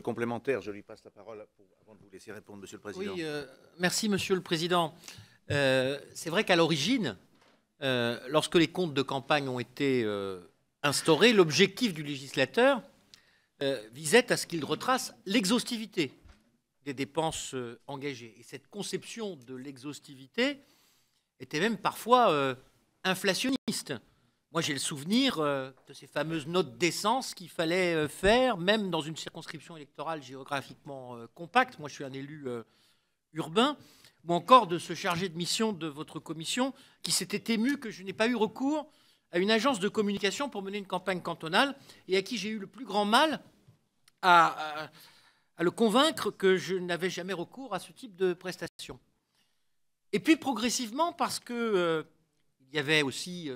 complémentaire. Je lui passe la parole avant de vous laisser répondre, Monsieur le Président. Oui, euh, merci, Monsieur le Président. Euh, c'est vrai qu'à l'origine, euh, lorsque les comptes de campagne ont été instaurés, l'objectif du législateur visait à ce qu'il retrace l'exhaustivité des dépenses engagées. Et cette conception de l'exhaustivité était même parfois inflationniste. Moi, j'ai le souvenir euh, de ces fameuses notes d'essence qu'il fallait euh, faire, même dans une circonscription électorale géographiquement euh, compacte. Moi, je suis un élu urbain. Ou encore de ce chargé de mission de votre commission qui s'était ému que je n'ai pas eu recours à une agence de communication pour mener une campagne cantonale et à qui j'ai eu le plus grand mal à, à le convaincre que je n'avais jamais recours à ce type de prestation. Et puis progressivement, parce que il y avait aussi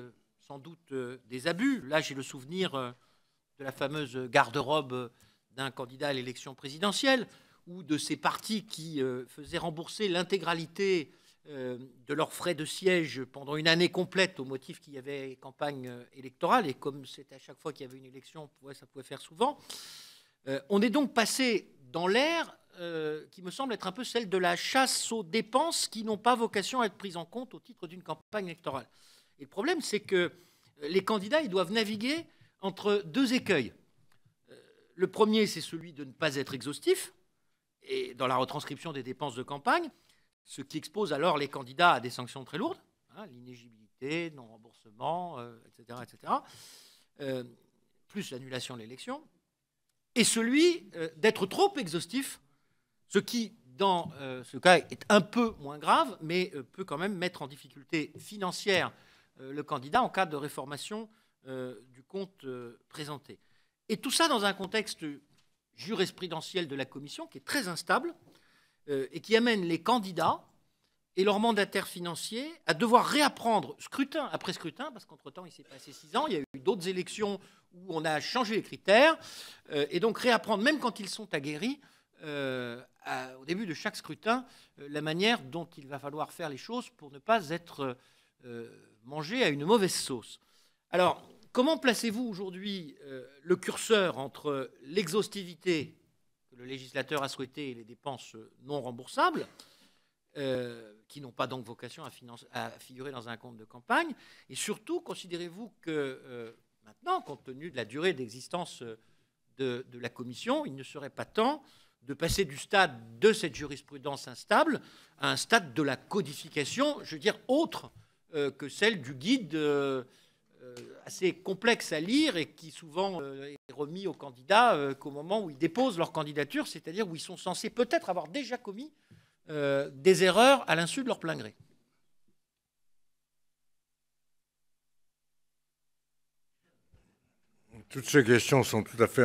sans doute euh, des abus. Là, j'ai le souvenir euh, de la fameuse garde-robe d'un candidat à l'élection présidentielle ou de ces partis qui euh, faisaient rembourser l'intégralité de leurs frais de siège pendant une année complète au motif qu'il y avait campagne électorale. Et comme c'était à chaque fois qu'il y avait une élection, ça pouvait faire souvent. On est donc passé dans l'ère qui me semble être un peu celle de la chasse aux dépenses qui n'ont pas vocation à être prises en compte au titre d'une campagne électorale le problème, c'est que euh, les candidats, ils doivent naviguer entre deux écueils. Euh, le premier, c'est celui de ne pas être exhaustif, et dans la retranscription des dépenses de campagne, ce qui expose alors les candidats à des sanctions très lourdes, hein, l'inégibilité, non-remboursement, etc., euh, etc., plus l'annulation de l'élection, et celui d'être trop exhaustif, ce qui, dans ce cas, est un peu moins grave, mais peut quand même mettre en difficulté financière euh, le candidat en cas de réformation euh, du compte euh, présenté. Et tout ça dans un contexte jurisprudentiel de la Commission qui est très instable et qui amène les candidats et leurs mandataires financiers à devoir réapprendre scrutin après scrutin, parce qu'entre-temps, il s'est passé six ans, il y a eu d'autres élections où on a changé les critères, et donc réapprendre, même quand ils sont aguerris, au début de chaque scrutin, la manière dont il va falloir faire les choses pour ne pas être euh, manger à une mauvaise sauce. Alors, comment placez-vous aujourd'hui euh, le curseur entre l'exhaustivité que le législateur a souhaité et les dépenses non remboursables euh, qui n'ont pas donc vocation à, figurer dans un compte de campagne Et surtout, considérez-vous que maintenant, compte tenu de la durée d'existence de, de, la Commission, il ne serait pas temps de passer du stade de cette jurisprudence instable à un stade de la codification, je veux dire, autre euh, que celle du guide euh, euh, assez complexe à lire et qui souvent est remis aux candidats qu'au moment où ils déposent leur candidature, c'est-à-dire où ils sont censés peut-être avoir déjà commis des erreurs à l'insu de leur plein gré. Toutes ces questions sont tout à fait